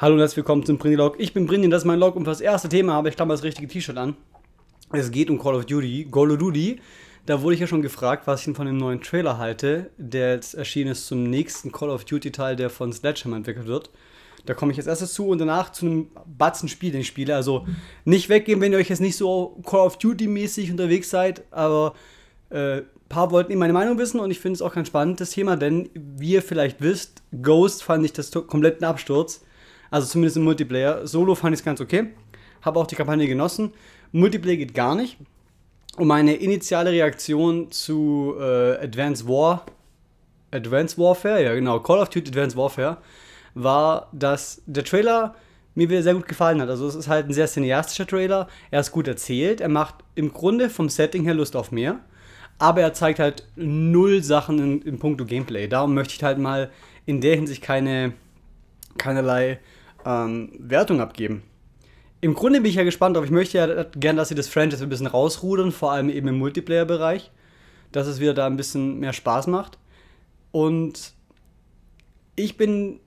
Hallo und herzlich willkommen zum Brinilog. Ich bin Brinil, das ist mein Log und für das erste Thema habe ich damals das richtige T-Shirt an. Es geht um Call of Duty, Call of Duty. Da wurde ich ja schon gefragt, was ich denn von dem neuen Trailer halte, der jetzt erschienen ist zum nächsten Call of Duty Teil, der von Sledgehammer entwickelt wird. Da komme ich jetzt erstes zu und danach zu einem Batzen Spiel, den ich spiele. Also nicht weggehen, wenn ihr euch jetzt nicht so Call of Duty mäßig unterwegs seid, aber äh, paar wollten eben meine Meinung wissen und ich finde es auch kein spannendes Thema, denn wie ihr vielleicht wisst, Ghost fand ich das kompletten Absturz also zumindest im Multiplayer. Solo fand ich es ganz okay. Habe auch die Kampagne genossen. Multiplayer geht gar nicht. Und meine initiale Reaktion zu äh, Advanced War, Advanced Warfare, ja genau, Call of Duty Advanced Warfare, war, dass der Trailer mir wieder sehr gut gefallen hat. Also es ist halt ein sehr cineastischer Trailer. Er ist gut erzählt. Er macht im Grunde vom Setting her Lust auf mehr. Aber er zeigt halt null Sachen in, in puncto Gameplay. Darum möchte ich halt mal in der Hinsicht keine, keinerlei ähm, Wertung abgeben. Im Grunde bin ich ja gespannt, aber ich möchte ja gern, dass sie das Franchise ein bisschen rausrudern, vor allem eben im Multiplayer-Bereich, dass es wieder da ein bisschen mehr Spaß macht. Und ich bin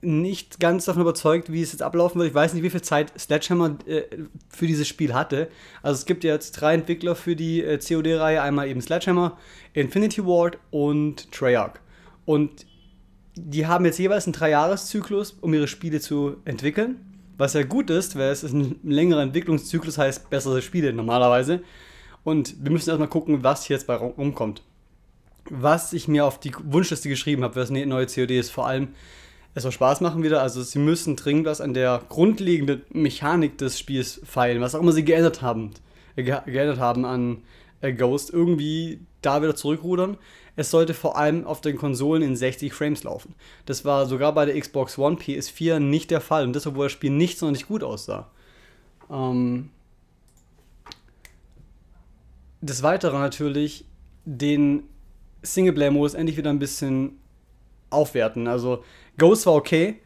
nicht ganz davon überzeugt, wie es jetzt ablaufen wird. Ich weiß nicht, wie viel Zeit Sledgehammer äh, für dieses Spiel hatte. Also es gibt ja jetzt drei Entwickler für die äh, COD-Reihe. Einmal eben Sledgehammer, Infinity Ward und Treyarch. Und die haben jetzt jeweils einen Dreijahreszyklus, um ihre Spiele zu entwickeln. Was ja gut ist, weil es ist ein längerer Entwicklungszyklus, heißt bessere Spiele normalerweise. Und wir müssen erstmal gucken, was hier jetzt bei rumkommt. Was ich mir auf die Wunschliste geschrieben habe was eine neue COD ist vor allem, es soll Spaß machen wieder. Also sie müssen dringend was an der grundlegenden Mechanik des Spiels feilen, was auch immer sie geändert haben, äh, geändert haben an äh, Ghost, irgendwie da wieder zurückrudern. Es sollte vor allem auf den Konsolen in 60 Frames laufen. Das war sogar bei der Xbox One PS4 nicht der Fall und das, obwohl das Spiel nicht sonderlich gut aussah. Ähm des Weiteren natürlich den Singleplayer-Modus endlich wieder ein bisschen aufwerten. Also Ghost war okay,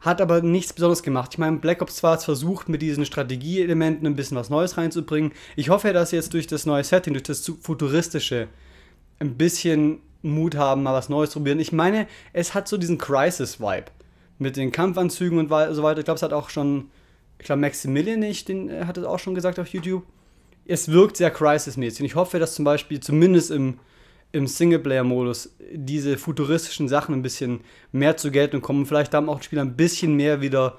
hat aber nichts Besonderes gemacht. Ich meine, Black Ops 2 hat versucht, mit diesen Strategieelementen ein bisschen was Neues reinzubringen. Ich hoffe, dass jetzt durch das neue Setting, durch das futuristische, ein bisschen Mut haben, mal was Neues probieren. Ich meine, es hat so diesen Crisis-Vibe mit den Kampfanzügen und so weiter. Ich glaube, es hat auch schon, ich glaube, Maximilian, ich, den äh, hat es auch schon gesagt auf YouTube. Es wirkt sehr Crisis-mäßig. Und ich hoffe, dass zum Beispiel zumindest im, im Singleplayer-Modus diese futuristischen Sachen ein bisschen mehr zur Geltung kommen. Vielleicht haben auch die Spieler ein bisschen mehr wieder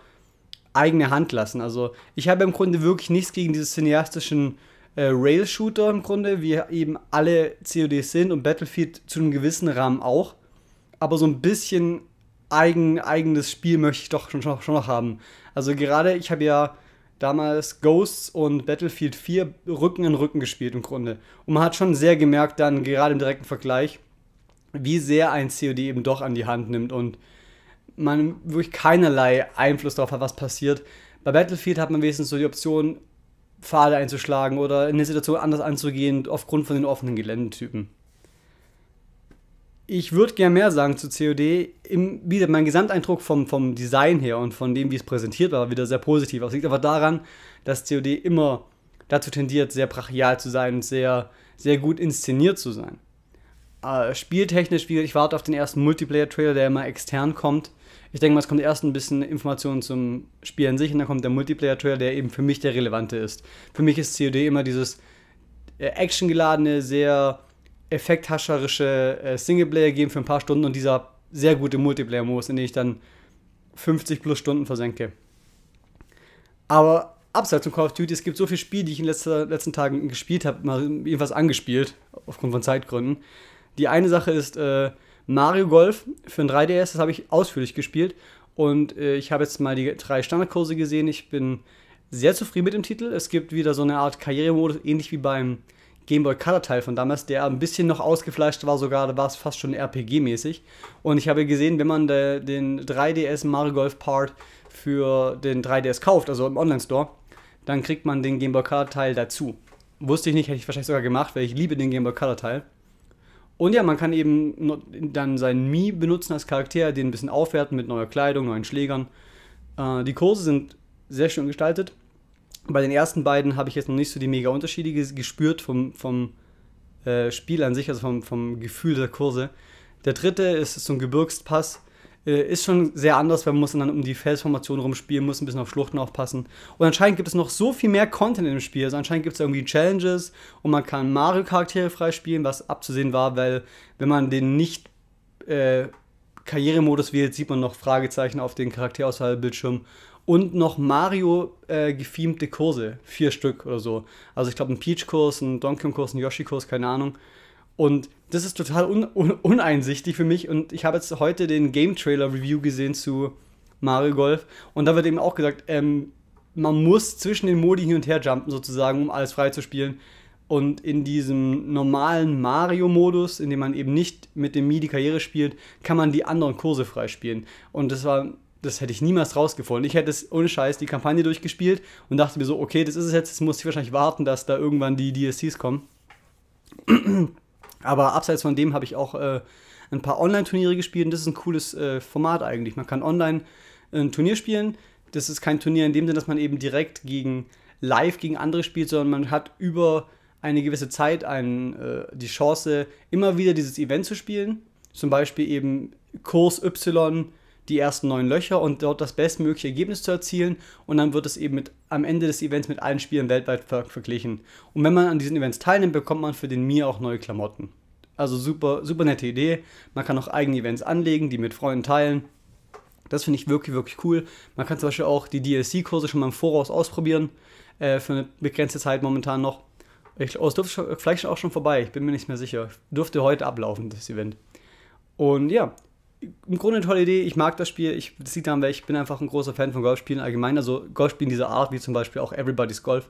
eigene Hand lassen. Also ich habe im Grunde wirklich nichts gegen diese cineastischen äh, Rail-Shooter im Grunde, wie eben alle CODs sind und Battlefield zu einem gewissen Rahmen auch. Aber so ein bisschen eigen, eigenes Spiel möchte ich doch schon, schon noch haben. Also gerade, ich habe ja damals Ghosts und Battlefield 4 Rücken in Rücken gespielt im Grunde. Und man hat schon sehr gemerkt dann, gerade im direkten Vergleich, wie sehr ein COD eben doch an die Hand nimmt und man wirklich keinerlei Einfluss darauf hat, was passiert. Bei Battlefield hat man wenigstens so die Option, Pfade einzuschlagen oder in eine Situation anders anzugehen aufgrund von den offenen Geländetypen. Ich würde gern mehr sagen zu COD. Im, wieder mein Gesamteindruck vom, vom Design her und von dem, wie es präsentiert war, wieder sehr positiv. Das liegt aber daran, dass COD immer dazu tendiert, sehr brachial zu sein und sehr, sehr gut inszeniert zu sein. Äh, spieltechnisch, ich warte auf den ersten Multiplayer-Trailer, der immer extern kommt ich denke mal, es kommt erst ein bisschen Informationen zum Spiel an sich und dann kommt der Multiplayer-Trailer, der eben für mich der relevante ist. Für mich ist COD immer dieses äh, actiongeladene, sehr effekthascherische äh, Singleplayer-Game für ein paar Stunden und dieser sehr gute Multiplayer-Modus, in den ich dann 50 plus Stunden versenke. Aber abseits von Call of Duty, es gibt so viele Spiele, die ich in den letzter, letzten Tagen gespielt habe, mal irgendwas angespielt, aufgrund von Zeitgründen. Die eine Sache ist, äh, Mario Golf für ein 3DS, das habe ich ausführlich gespielt. Und äh, ich habe jetzt mal die drei Standardkurse gesehen. Ich bin sehr zufrieden mit dem Titel. Es gibt wieder so eine Art Karrieremodus, ähnlich wie beim Game Boy Color Teil von damals, der ein bisschen noch ausgefleischt war, sogar da war es fast schon RPG-mäßig. Und ich habe gesehen, wenn man de, den 3DS Mario Golf Part für den 3DS kauft, also im Online-Store, dann kriegt man den Game Boy Color Teil dazu. Wusste ich nicht, hätte ich wahrscheinlich sogar gemacht, weil ich liebe den Game Boy Color Teil. Und ja, man kann eben dann seinen Mii benutzen als Charakter, den ein bisschen aufwerten mit neuer Kleidung, neuen Schlägern. Äh, die Kurse sind sehr schön gestaltet. Bei den ersten beiden habe ich jetzt noch nicht so die mega Unterschiede gespürt vom, vom äh, Spiel an sich, also vom, vom Gefühl der Kurse. Der dritte ist so ein Gebirgspass äh, ist schon sehr anders, weil man muss dann um die Felsformation rumspielen, muss ein bisschen auf Schluchten aufpassen. Und anscheinend gibt es noch so viel mehr Content im Spiel. Also anscheinend gibt es irgendwie Challenges und man kann Mario-Charaktere freispielen, was abzusehen war, weil wenn man den nicht äh, Karrieremodus wählt, sieht man noch Fragezeichen auf den Charakterauswahlbildschirm und noch Mario äh, gefilmte Kurse, vier Stück oder so. Also ich glaube ein Peach-Kurs, ein Donkey Kong-Kurs, ein Yoshi-Kurs, keine Ahnung. Und das ist total un un uneinsichtig für mich. Und ich habe jetzt heute den Game Trailer Review gesehen zu Mario Golf. Und da wird eben auch gesagt, ähm, man muss zwischen den Modi hin und her jumpen, sozusagen, um alles freizuspielen. Und in diesem normalen Mario-Modus, in dem man eben nicht mit dem MIDI Karriere spielt, kann man die anderen Kurse freispielen. Und das war, das hätte ich niemals rausgefunden. Ich hätte es ohne Scheiß die Kampagne durchgespielt und dachte mir so, okay, das ist es jetzt, jetzt muss ich wahrscheinlich warten, dass da irgendwann die DSCs kommen. Aber abseits von dem habe ich auch äh, ein paar Online-Turniere gespielt und das ist ein cooles äh, Format eigentlich. Man kann online ein Turnier spielen. Das ist kein Turnier in dem Sinne, dass man eben direkt gegen live gegen andere spielt, sondern man hat über eine gewisse Zeit einen, äh, die Chance, immer wieder dieses Event zu spielen. Zum Beispiel eben Kurs Y die ersten neun Löcher und dort das bestmögliche Ergebnis zu erzielen. Und dann wird es eben mit, am Ende des Events mit allen Spielen weltweit ver verglichen. Und wenn man an diesen Events teilnimmt, bekommt man für den Mir auch neue Klamotten. Also super, super nette Idee. Man kann auch eigene Events anlegen, die mit Freunden teilen. Das finde ich wirklich, wirklich cool. Man kann zum Beispiel auch die DLC-Kurse schon mal im Voraus ausprobieren. Äh, für eine begrenzte Zeit momentan noch. Ich, oh, es dürfte schon, vielleicht auch schon vorbei, ich bin mir nicht mehr sicher. Dürfte heute ablaufen, das Event. Und ja, im Grunde eine tolle Idee. Ich mag das Spiel. Ich, das liegt daran, weil ich bin einfach ein großer Fan von Golfspielen allgemein. Also Golfspielen dieser Art, wie zum Beispiel auch Everybody's Golf.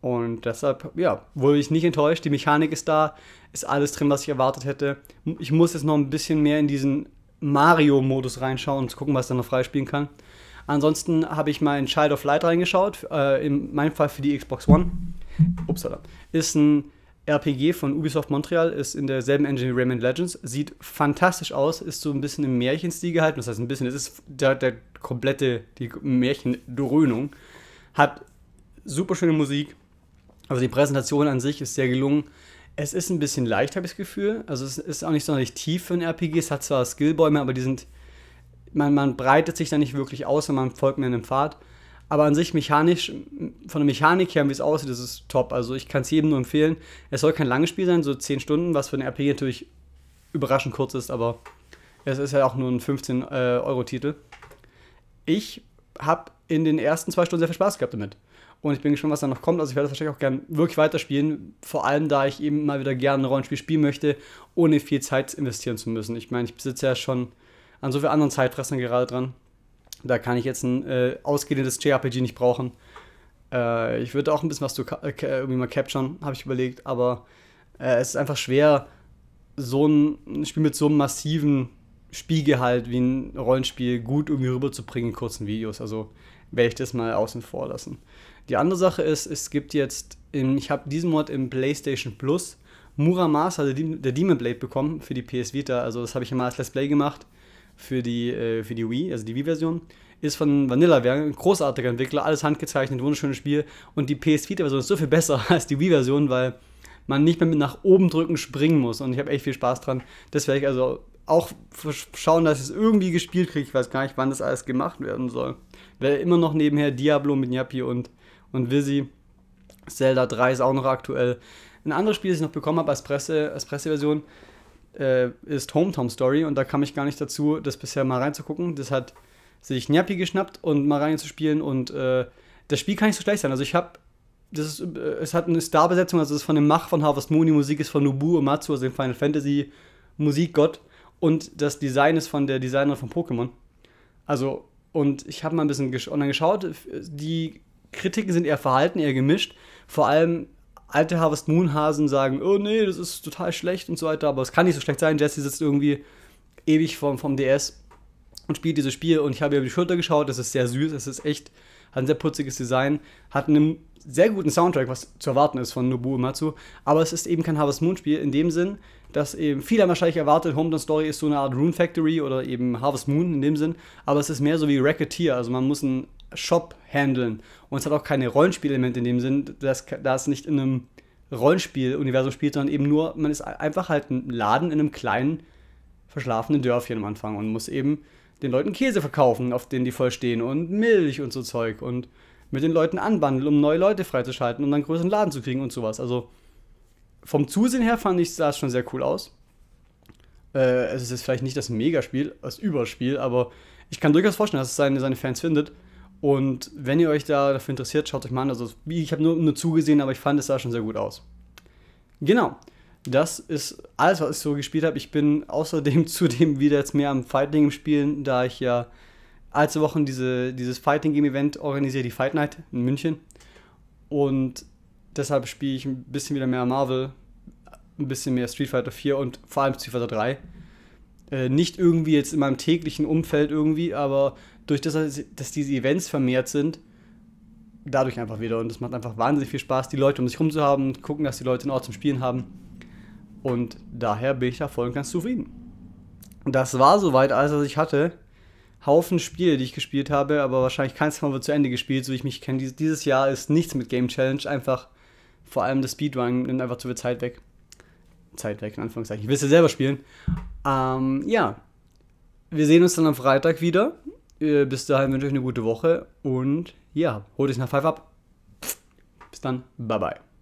Und deshalb, ja, wurde ich nicht enttäuscht. Die Mechanik ist da, ist alles drin, was ich erwartet hätte. Ich muss jetzt noch ein bisschen mehr in diesen Mario-Modus reinschauen und gucken, was ich dann noch freispielen kann. Ansonsten habe ich mal in Child of Light reingeschaut, äh, in meinem Fall für die Xbox One. Upsala. Ist ein RPG von Ubisoft Montreal ist in derselben Engine wie Rayman Legends, sieht fantastisch aus, ist so ein bisschen im Märchenstil gehalten, das heißt ein bisschen, es ist der, der komplette, die Märchendröhnung, hat super schöne Musik, also die Präsentation an sich ist sehr gelungen, es ist ein bisschen leicht, habe ich das Gefühl, also es ist auch nicht sonderlich tief für ein RPG, es hat zwar Skillbäume, aber die sind, man, man breitet sich da nicht wirklich aus und man folgt mehr einem Pfad, aber an sich mechanisch, von der Mechanik her, wie es aussieht, ist es top. Also ich kann es jedem nur empfehlen. Es soll kein langes Spiel sein, so 10 Stunden, was für ein RPG natürlich überraschend kurz ist, aber es ist ja auch nur ein 15-Euro-Titel. Äh, ich habe in den ersten zwei Stunden sehr viel Spaß gehabt damit. Und ich bin gespannt, was da noch kommt. Also ich werde das wahrscheinlich auch gern wirklich weiterspielen. Vor allem, da ich eben mal wieder gerne ein Rollenspiel spielen möchte, ohne viel Zeit investieren zu müssen. Ich meine, ich sitze ja schon an so vielen anderen Zeitfressern gerade dran. Da kann ich jetzt ein äh, ausgedehntes JRPG nicht brauchen. Äh, ich würde auch ein bisschen was zu äh, irgendwie mal capturen, habe ich überlegt, aber äh, es ist einfach schwer, so ein Spiel mit so einem massiven Spielgehalt wie ein Rollenspiel gut irgendwie rüberzubringen in kurzen Videos. Also werde ich das mal außen vor lassen. Die andere Sache ist, es gibt jetzt, in, ich habe diesen Mod im PlayStation Plus Muramasa, der, Demon Blade, bekommen für die PS Vita. Also das habe ich ja mal als Let's Play gemacht für die, äh, für die Wii, also die Wii-Version, ist von Vanillaware, ein großartiger Entwickler, alles handgezeichnet, wunderschönes Spiel. Und die PS 4 version ist so viel besser als die Wii-Version, weil man nicht mehr mit nach oben drücken springen muss. Und ich habe echt viel Spaß dran. Das werde ich also auch schauen, dass ich es irgendwie gespielt kriege. Ich weiß gar nicht, wann das alles gemacht werden soll. Wäre immer noch nebenher Diablo mit Nyapi und, und Visi. Zelda 3 ist auch noch aktuell. Ein anderes Spiel, das ich noch bekommen habe als, Presse, als Presseversion, äh, ist Hometown Story und da kam ich gar nicht dazu, das bisher mal reinzugucken. Das hat sich Nyapi geschnappt und mal reinzuspielen und äh, das Spiel kann nicht so schlecht sein. Also ich habe das ist, äh, es hat eine Starbesetzung, also es ist von dem Mach von Harvest Moon, die Musik ist von Nobu Matsu, also dem Final Fantasy Musikgott und das Design ist von der Designerin von Pokémon. Also und ich habe mal ein bisschen gesch dann geschaut, die Kritiken sind eher verhalten, eher gemischt. Vor allem alte Harvest Moon Hasen sagen, oh nee, das ist total schlecht und so weiter, aber es kann nicht so schlecht sein. Jesse sitzt irgendwie ewig vom, vom DS und spielt dieses Spiel und ich habe über die Schulter geschaut, das ist sehr süß, es ist echt, hat ein sehr putziges Design, hat einen sehr guten Soundtrack, was zu erwarten ist von Nobu Matsu, aber es ist eben kein Harvest Moon Spiel in dem Sinn, dass eben viele wahrscheinlich erwartet, Hometown Story ist so eine Art Rune Factory oder eben Harvest Moon in dem Sinn, aber es ist mehr so wie Racketeer, also man muss ein Shop handeln. Und es hat auch keine Rollenspielelemente in dem Sinn, dass, da es nicht in einem Rollenspiel-Universum spielt, sondern eben nur, man ist einfach halt ein Laden in einem kleinen, verschlafenen Dörfchen am Anfang und muss eben den Leuten Käse verkaufen, auf denen die voll stehen und Milch und so Zeug und mit den Leuten anbandeln, um neue Leute freizuschalten, um dann größeren Laden zu kriegen und sowas. Also vom Zusehen her fand ich, sah es schon sehr cool aus. Äh, es ist jetzt vielleicht nicht das Megaspiel, das Überspiel, aber ich kann durchaus vorstellen, dass es seine, seine Fans findet. Und wenn ihr euch da dafür interessiert, schaut euch mal an. Also ich habe nur, nur zugesehen, aber ich fand es sah schon sehr gut aus. Genau. Das ist alles, was ich so gespielt habe. Ich bin außerdem zudem wieder jetzt mehr am Fighting spielen, da ich ja allzu Wochen diese, dieses Fighting Game Event organisiere, die Fight Night in München. Und deshalb spiele ich ein bisschen wieder mehr Marvel, ein bisschen mehr Street Fighter 4 und vor allem Street Fighter 3. Äh, nicht irgendwie jetzt in meinem täglichen Umfeld irgendwie, aber durch das, dass diese Events vermehrt sind, dadurch einfach wieder. Und es macht einfach wahnsinnig viel Spaß, die Leute um sich rum zu haben, gucken, dass die Leute einen Ort zum Spielen haben. Und daher bin ich da voll und ganz zufrieden. Das war soweit alles, was ich hatte. Haufen Spiele, die ich gespielt habe, aber wahrscheinlich keins davon wird zu Ende gespielt, so wie ich mich kenne. Dieses Jahr ist nichts mit Game Challenge, einfach vor allem das Speedrun nimmt einfach zu viel Zeit weg. Zeit weg, in Anführungszeichen. Ich will es ja selber spielen. Ähm, ja, wir sehen uns dann am Freitag wieder. Äh, bis dahin wünsche ich euch eine gute Woche und ja, holt euch nach Five ab. Bis dann, bye bye.